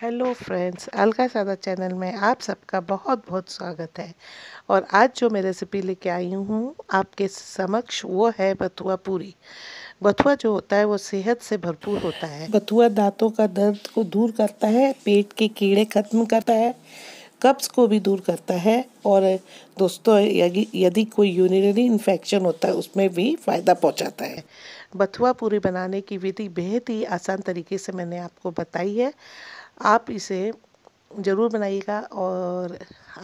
hello friends Alka सादा channel में आप सबका बहुत बहुत स्वागत है और आज जो मैं रेसिपी लेके आई हूँ आपके समक्ष वो है बथुआ पूरी बथुआ जो होता है वो सेहत से भरपूर होता है बथुआ दांतों का दर्द को दूर करता है पेट के कीड़े खत्म करता है कब्ज़ को भी दूर करता है और दोस्तों यदि कोई यूरिनरी इन्फेक्शन होता है उसमें भी फ़ायदा पहुंचाता है बथुआ पूरी बनाने की विधि बेहद ही आसान तरीके से मैंने आपको बताई है आप इसे ज़रूर बनाइएगा और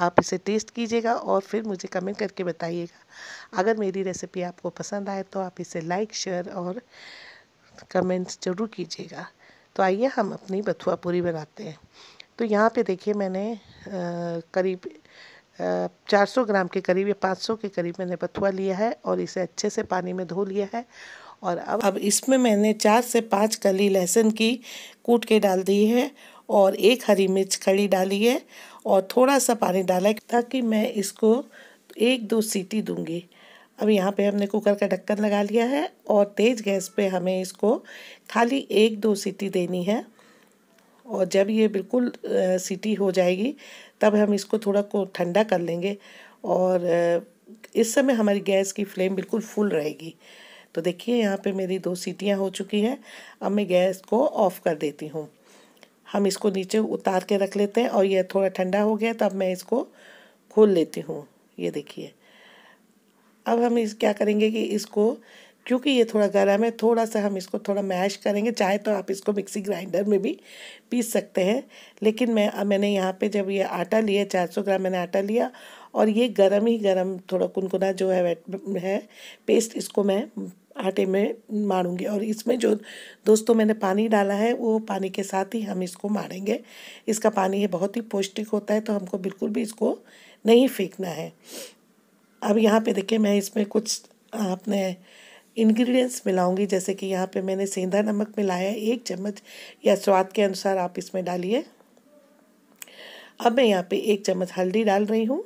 आप इसे टेस्ट कीजिएगा और फिर मुझे कमेंट करके बताइएगा अगर मेरी रेसिपी आपको पसंद आए तो आप इसे लाइक शेयर और कमेंट्स ज़रूर कीजिएगा तो आइए हम अपनी बथुआ पूरी बनाते हैं तो यहाँ पे देखिए मैंने आ, करीब चार सौ ग्राम के करीब या पाँच सौ के करीब मैंने बथुआ लिया है और इसे अच्छे से पानी में धो लिया है और अब अब इसमें मैंने चार से पाँच कली लहसुन की कूट के डाल दी है और एक हरी मिर्च कड़ी डाली है और थोड़ा सा पानी डाला है ताकि मैं इसको एक दो सीटी दूंगी अब यहाँ पे हमने कुकर का ढक्कन लगा लिया है और तेज़ गैस पे हमें इसको खाली एक दो सीटी देनी है और जब ये बिल्कुल सीटी हो जाएगी तब हम इसको थोड़ा को ठंडा कर लेंगे और इस समय हमारी गैस की फ्लेम बिल्कुल फुल रहेगी तो देखिए यहाँ पे मेरी दो सीटियाँ हो चुकी हैं अब मैं गैस को ऑफ़ कर देती हूँ हम इसको नीचे उतार के रख लेते हैं और ये थोड़ा ठंडा हो गया तो अब मैं इसको खोल लेती हूँ ये देखिए अब हम इस क्या करेंगे कि इसको क्योंकि ये थोड़ा गर्म है थोड़ा सा हम इसको थोड़ा मैश करेंगे चाहे तो आप इसको मिक्सी ग्राइंडर में भी पीस सकते हैं लेकिन मैं अब मैंने यहाँ पे जब ये आटा लिया चार सौ ग्राम मैंने आटा लिया और ये गर्म ही गर्म थोड़ा कुनकुना जो है है पेस्ट इसको मैं आटे में मारूंगी और इसमें जो दोस्तों मैंने पानी डाला है वो पानी के साथ ही हम इसको मारेंगे इसका पानी है बहुत ही पौष्टिक होता है तो हमको बिल्कुल भी इसको नहीं फेंकना है अब यहाँ पे देखिए मैं इसमें कुछ अपने इंग्रेडिएंट्स मिलाऊंगी जैसे कि यहाँ पे मैंने सेंधा नमक मिलाया है एक चम्मच या स्वाद के अनुसार आप इसमें डालिए अब मैं यहाँ पर एक चम्मच हल्दी डाल रही हूँ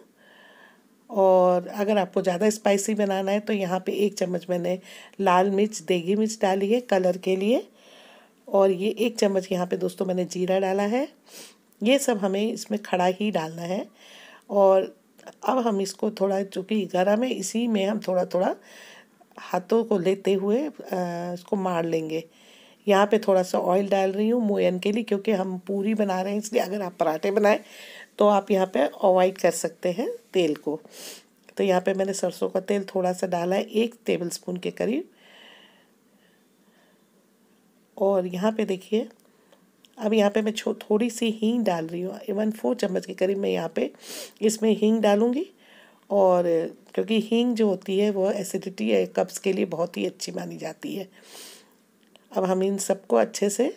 और अगर आपको ज़्यादा स्पाइसी बनाना है तो यहाँ पे एक चम्मच मैंने लाल मिर्च देगी मिर्च डाली है कलर के लिए और ये एक चम्मच यहाँ पे दोस्तों मैंने जीरा डाला है ये सब हमें इसमें खड़ा ही डालना है और अब हम इसको थोड़ा चूँकि गर्म है इसी में हम थोड़ा थोड़ा हाथों को लेते हुए इसको मार लेंगे यहाँ पे थोड़ा सा ऑयल डाल रही हूँ मोयन के लिए क्योंकि हम पूरी बना रहे हैं इसलिए अगर आप पराठे बनाएं तो आप यहाँ पे अवॉइड कर सकते हैं तेल को तो यहाँ पे मैंने सरसों का तेल थोड़ा सा डाला है एक टेबल स्पून के करीब और यहाँ पे देखिए अब यहाँ पे मैं छो थोड़ी सी हींग डाल रही हूँ इवन फोर चम्मच के करीब मैं यहाँ पे इसमें हींग डालूँगी और क्योंकि हींग जो होती है वो एसिडिटी है कब्ज़ के लिए बहुत ही अच्छी मानी जाती है अब हम इन सबको अच्छे से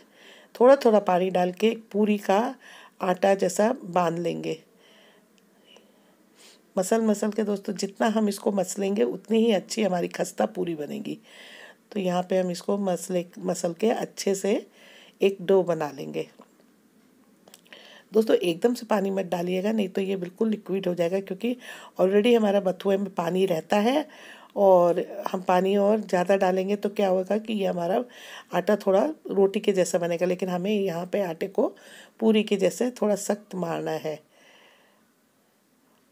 थोड़ा थोड़ा पानी डाल के पूरी का आटा जैसा बांध लेंगे मसल मसल के दोस्तों जितना हम इसको मसलेंगे उतनी ही अच्छी हमारी खस्ता पूरी बनेगी तो यहाँ पे हम इसको मसले मसल के अच्छे से एक डो बना लेंगे दोस्तों एकदम से पानी मत डालिएगा नहीं तो ये बिल्कुल लिक्विड हो जाएगा क्योंकि ऑलरेडी हमारा बथुए में पानी रहता है और हम पानी और ज़्यादा डालेंगे तो क्या होगा कि ये हमारा आटा थोड़ा रोटी के जैसा बनेगा लेकिन हमें यहाँ पे आटे को पूरी के जैसे थोड़ा सख्त मारना है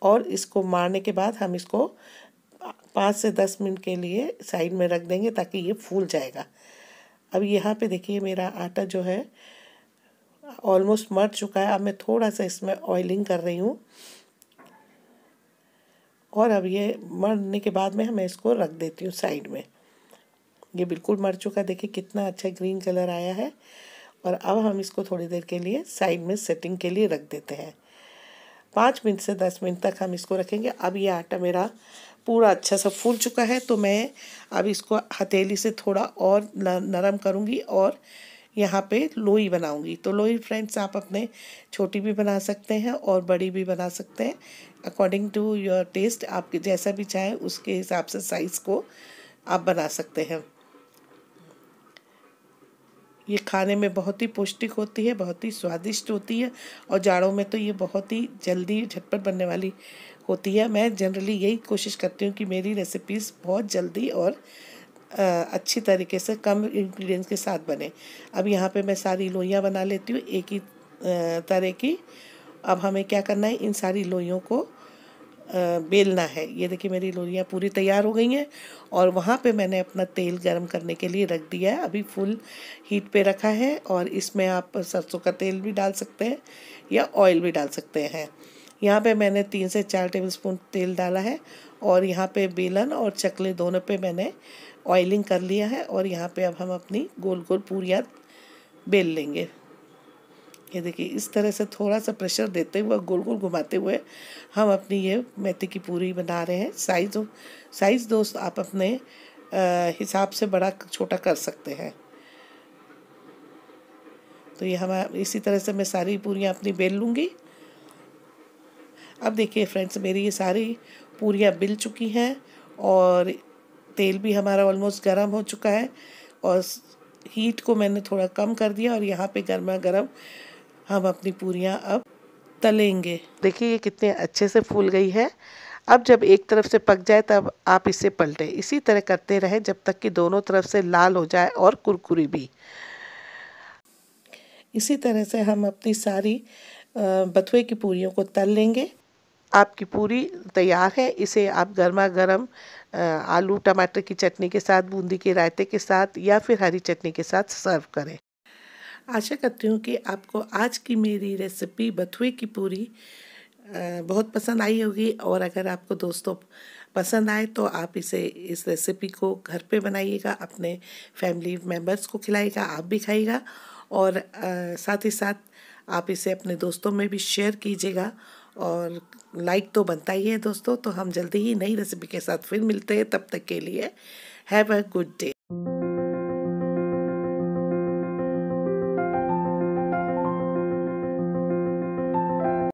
और इसको मारने के बाद हम इसको पाँच से दस मिनट के लिए साइड में रख देंगे ताकि ये फूल जाएगा अब यहाँ पे देखिए मेरा आटा जो है ऑलमोस्ट मर चुका है अब मैं थोड़ा सा इसमें ऑयलिंग कर रही हूँ और अब ये मरने के बाद में मैं इसको रख देती हूँ साइड में ये बिल्कुल मर चुका देखिए कितना अच्छा ग्रीन कलर आया है और अब हम इसको थोड़ी देर के लिए साइड में सेटिंग के लिए रख देते हैं पाँच मिनट से दस मिनट तक हम इसको रखेंगे अब ये आटा मेरा पूरा अच्छा सा फूल चुका है तो मैं अब इसको हथेली से थोड़ा और नरम करूँगी और यहाँ पे लोई बनाऊंगी तो लोई फ्रेंड्स आप अपने छोटी भी बना सकते हैं और बड़ी भी बना सकते हैं अकॉर्डिंग टू योर टेस्ट आपके जैसा भी चाहें उसके हिसाब से साइज़ को आप बना सकते हैं ये खाने में बहुत ही पौष्टिक होती है बहुत ही स्वादिष्ट होती है और जाड़ों में तो ये बहुत ही जल्दी झटपट बनने वाली होती है मैं जनरली यही कोशिश करती हूँ कि मेरी रेसिपीज़ बहुत जल्दी और अच्छी तरीके से कम इंग्रेडिएंट्स के साथ बने अब यहाँ पे मैं सारी लोइयाँ बना लेती हूँ एक ही तरह की अब हमें क्या करना है इन सारी लोइयों को बेलना है ये देखिए मेरी लोइयाँ पूरी तैयार हो गई हैं और वहाँ पे मैंने अपना तेल गर्म करने के लिए रख दिया है अभी फुल हीट पे रखा है और इसमें आप सरसों का तेल भी डाल सकते हैं या ऑयल भी डाल सकते हैं यहाँ पे मैंने तीन से चार टेबलस्पून तेल डाला है और यहाँ पे बेलन और चकले दोनों पे मैंने ऑयलिंग कर लिया है और यहाँ पे अब हम अपनी गोल गोल पूरियाँ बेल लेंगे ये देखिए इस तरह से थोड़ा सा प्रेशर देते हुए गोल गोल घुमाते हुए हम अपनी ये मेथी की पूरी बना रहे हैं साइज़ साइज़ दोस्त आप अपने हिसाब से बड़ा छोटा कर सकते हैं तो ये हम इसी तरह से मैं सारी पूरियाँ अपनी बेल लूँगी अब देखिए फ्रेंड्स मेरी ये सारी पूरियाँ बिल चुकी हैं और तेल भी हमारा ऑलमोस्ट गर्म हो चुका है और हीट को मैंने थोड़ा कम कर दिया और यहाँ पे गर्मा गर्म हम अपनी पूरियाँ अब तलेंगे देखिए ये कितने अच्छे से फूल गई है अब जब एक तरफ से पक जाए तब आप इसे पलटें इसी तरह करते रहें जब तक कि दोनों तरफ से लाल हो जाए और कुरकुरी भी इसी तरह से हम अपनी सारी बथुए की पूरियों को तल लेंगे आपकी पूरी तैयार है इसे आप गर्मा गर्म आलू टमाटर की चटनी के साथ बूंदी के रायते के साथ या फिर हरी चटनी के साथ सर्व करें आशा करती हूँ कि आपको आज की मेरी रेसिपी बथुए की पूरी बहुत पसंद आई होगी और अगर आपको दोस्तों पसंद आए तो आप इसे इस रेसिपी को घर पे बनाइएगा अपने फैमिली मेम्बर्स को खिलाइएगा आप भी खाइएगा और आ, साथ ही साथ आप इसे अपने दोस्तों में भी शेयर कीजिएगा और लाइक तो बनता ही है दोस्तों तो हम जल्दी ही नई रेसिपी के साथ फिर मिलते हैं तब तक के लिए हैव अ गुड डे